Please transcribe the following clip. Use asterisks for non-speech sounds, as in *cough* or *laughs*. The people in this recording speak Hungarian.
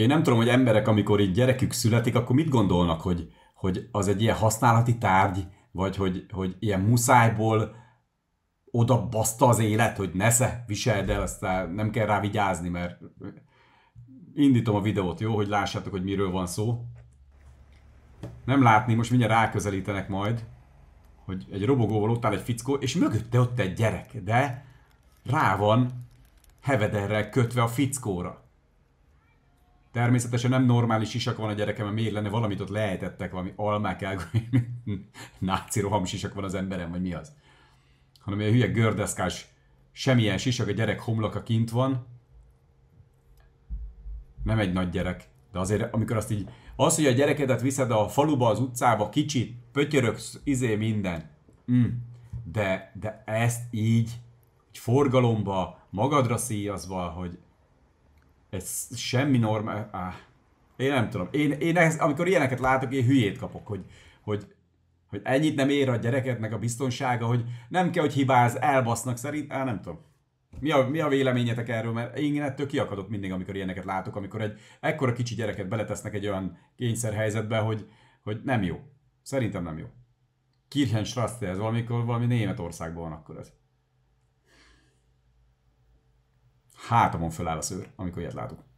én nem tudom, hogy emberek, amikor így gyerekük születik, akkor mit gondolnak, hogy, hogy az egy ilyen használati tárgy, vagy hogy, hogy ilyen muszájból oda baszta az élet, hogy nesze, viseld el, aztán nem kell rá vigyázni, mert indítom a videót, jó, hogy lássátok, hogy miről van szó. Nem látni, most mindjárt ráközelítenek majd, hogy egy robogóval ott áll egy fickó, és mögötte ott egy gyerek, de rá van hevederrel kötve a fickóra. Természetesen nem normális sisak van a gyerekem, mert miért lenne valamit ott leejtettek, valami almák elgondolni, *laughs* náci roham sisak van az emberem, vagy mi az. Hanem ilyen hülye gördeszkás, semmilyen sisak, a gyerek homloka kint van. Nem egy nagy gyerek, de azért amikor azt így, az, hogy a gyerekedet viszed a faluba, az utcába, kicsit, pötyöröksz, izé minden. Mm. De, de ezt így, egy forgalomba, magadra szíjazva, hogy ez semmi normál... Ah, én nem tudom. Én, én ez, amikor ilyeneket látok, én hülyét kapok, hogy, hogy, hogy ennyit nem ér a gyerekednek a biztonsága, hogy nem kell, hogy hibáz, elbasznak szerint, á, nem tudom. Mi a, mi a véleményetek erről? Mert én ettől kiakadok mindig, amikor ilyeneket látok, amikor egy ekkora kicsi gyereket beletesznek egy olyan kényszerhelyzetbe, hogy, hogy nem jó. Szerintem nem jó. Kirchenstrasse, ez valamikor valami Németországban van akkor ez. hátamon föláll a szőr, amikor ilyet látok.